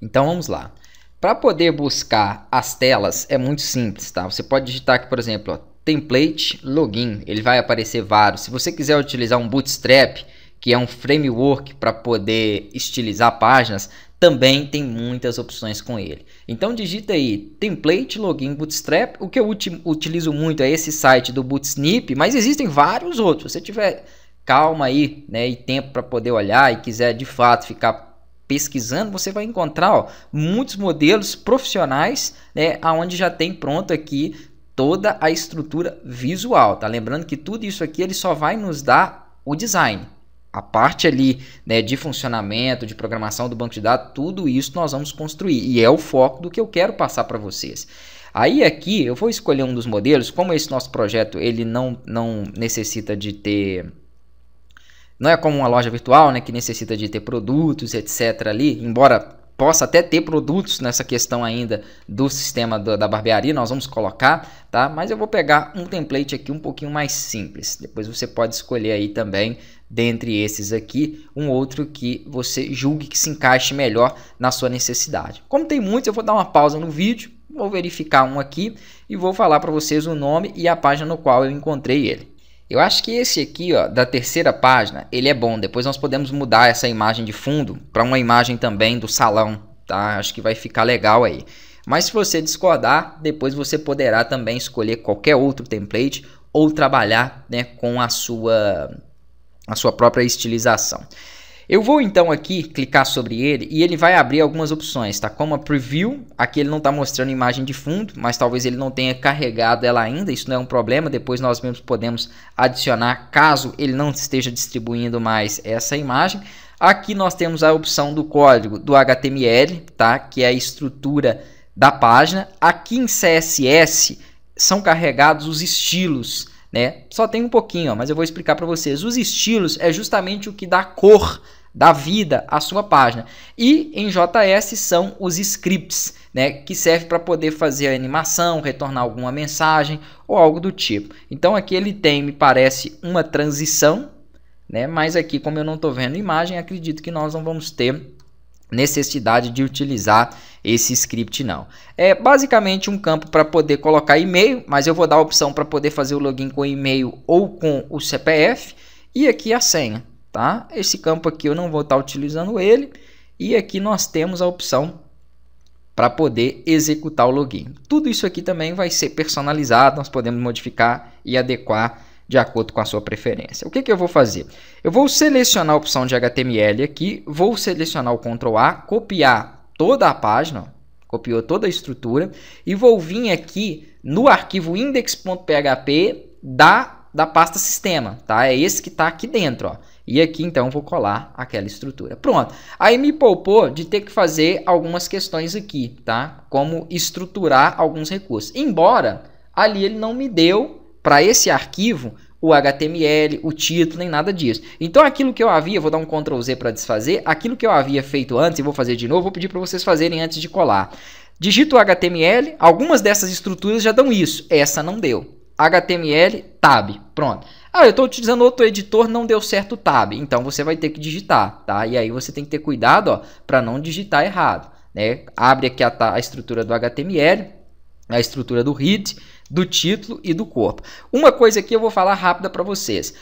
Então vamos lá. Para poder buscar as telas é muito simples, tá? Você pode digitar aqui, por exemplo, ó, template login, ele vai aparecer vários. Se você quiser utilizar um Bootstrap, que é um framework para poder estilizar páginas, também tem muitas opções com ele. Então digita aí template login Bootstrap. O que eu utilizo muito é esse site do Bootsnip, mas existem vários outros. Se você tiver calma aí, né, e tempo para poder olhar e quiser de fato ficar pesquisando, você vai encontrar ó, muitos modelos profissionais, né, aonde já tem pronto aqui toda a estrutura visual, tá? Lembrando que tudo isso aqui ele só vai nos dar o design. A parte ali né, de funcionamento, de programação do banco de dados, tudo isso nós vamos construir e é o foco do que eu quero passar para vocês. Aí aqui eu vou escolher um dos modelos, como esse nosso projeto ele não, não necessita de ter não é como uma loja virtual, né, que necessita de ter produtos, etc. ali, embora possa até ter produtos nessa questão ainda do sistema do, da barbearia, nós vamos colocar, tá? Mas eu vou pegar um template aqui um pouquinho mais simples. Depois você pode escolher aí também, dentre esses aqui, um outro que você julgue que se encaixe melhor na sua necessidade. Como tem muitos, eu vou dar uma pausa no vídeo, vou verificar um aqui e vou falar para vocês o nome e a página no qual eu encontrei ele. Eu acho que esse aqui, ó, da terceira página, ele é bom. Depois nós podemos mudar essa imagem de fundo para uma imagem também do salão, tá? Acho que vai ficar legal aí. Mas se você discordar, depois você poderá também escolher qualquer outro template ou trabalhar né, com a sua, a sua própria estilização. Eu vou então aqui clicar sobre ele e ele vai abrir algumas opções, tá? Como a preview, aqui ele não está mostrando imagem de fundo, mas talvez ele não tenha carregado ela ainda, isso não é um problema, depois nós mesmos podemos adicionar caso ele não esteja distribuindo mais essa imagem. Aqui nós temos a opção do código do HTML, tá? Que é a estrutura da página. Aqui em CSS são carregados os estilos, né? Só tem um pouquinho, ó, mas eu vou explicar para vocês. Os estilos é justamente o que dá cor dá vida à sua página. E em JS são os scripts, né, que serve para poder fazer a animação, retornar alguma mensagem ou algo do tipo. Então aqui ele tem, me parece, uma transição, né, mas aqui como eu não estou vendo imagem, acredito que nós não vamos ter necessidade de utilizar esse script não. É basicamente um campo para poder colocar e-mail, mas eu vou dar a opção para poder fazer o login com e-mail ou com o CPF e aqui a senha, tá? Esse campo aqui eu não vou estar tá utilizando ele e aqui nós temos a opção para poder executar o login. Tudo isso aqui também vai ser personalizado, nós podemos modificar e adequar de acordo com a sua preferência. O que, que eu vou fazer? Eu vou selecionar a opção de HTML aqui, vou selecionar o Ctrl A, copiar toda a página, copiou toda a estrutura, e vou vir aqui no arquivo index.php da, da pasta sistema, tá? É esse que está aqui dentro, ó. E aqui, então, vou colar aquela estrutura. Pronto. Aí me poupou de ter que fazer algumas questões aqui, tá? Como estruturar alguns recursos. Embora ali ele não me deu para esse arquivo o HTML, o título, nem nada disso. Então aquilo que eu havia, vou dar um Ctrl Z para desfazer, aquilo que eu havia feito antes, e vou fazer de novo, vou pedir para vocês fazerem antes de colar. Digito o HTML, algumas dessas estruturas já dão isso, essa não deu. HTML, tab, pronto. Ah, eu estou utilizando outro editor, não deu certo tab, então você vai ter que digitar, tá? E aí você tem que ter cuidado para não digitar errado, né? Abre aqui a, a estrutura do HTML, a estrutura do HIT, do título e do corpo. Uma coisa aqui eu vou falar rápida para vocês.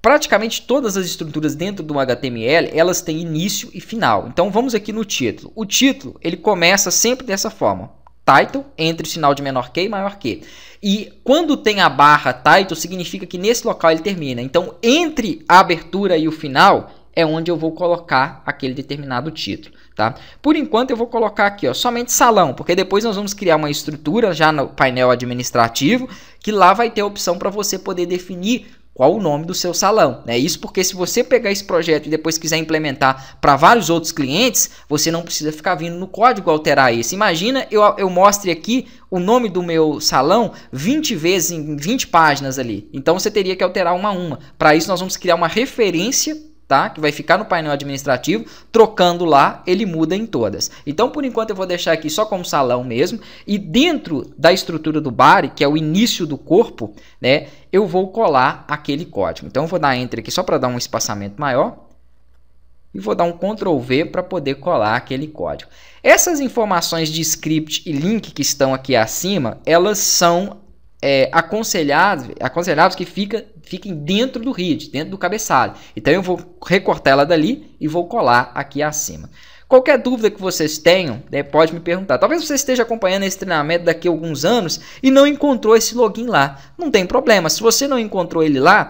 Praticamente todas as estruturas dentro do HTML, elas têm início e final. Então vamos aqui no título. O título, ele começa sempre dessa forma. Title, entre o sinal de menor que e maior que. E quando tem a barra title, significa que nesse local ele termina. Então entre a abertura e o final, é onde eu vou colocar aquele determinado título. Tá? Por enquanto eu vou colocar aqui ó, somente salão, porque depois nós vamos criar uma estrutura já no painel administrativo, que lá vai ter a opção para você poder definir qual o nome do seu salão. Né? Isso porque se você pegar esse projeto e depois quiser implementar para vários outros clientes, você não precisa ficar vindo no código alterar isso. Imagina eu, eu mostre aqui o nome do meu salão 20 vezes em 20 páginas ali. Então você teria que alterar uma a uma. Para isso nós vamos criar uma referência tá? Que vai ficar no painel administrativo, trocando lá, ele muda em todas. Então, por enquanto, eu vou deixar aqui só como salão mesmo. E dentro da estrutura do body, que é o início do corpo, né? Eu vou colar aquele código. Então, eu vou dar Enter aqui só para dar um espaçamento maior. E vou dar um Ctrl V para poder colar aquele código. Essas informações de script e link que estão aqui acima, elas são é, aconselhados, aconselhados que fica fiquem dentro do ridge, dentro do cabeçalho. Então eu vou recortar ela dali e vou colar aqui acima. Qualquer dúvida que vocês tenham, né, pode me perguntar. Talvez você esteja acompanhando esse treinamento daqui a alguns anos e não encontrou esse login lá. Não tem problema. Se você não encontrou ele lá,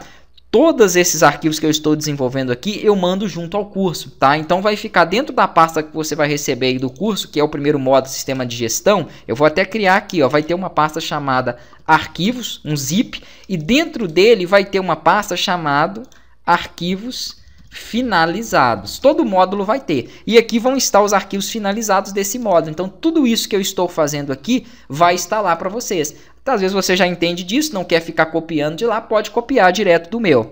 Todos esses arquivos que eu estou desenvolvendo aqui, eu mando junto ao curso, tá? Então vai ficar dentro da pasta que você vai receber aí do curso, que é o primeiro modo sistema de gestão. Eu vou até criar aqui, ó, vai ter uma pasta chamada arquivos, um zip, e dentro dele vai ter uma pasta chamada arquivos finalizados. Todo módulo vai ter. E aqui vão estar os arquivos finalizados desse módulo. Então, tudo isso que eu estou fazendo aqui vai estar lá para vocês. Às vezes você já entende disso, não quer ficar copiando de lá, pode copiar direto do meu.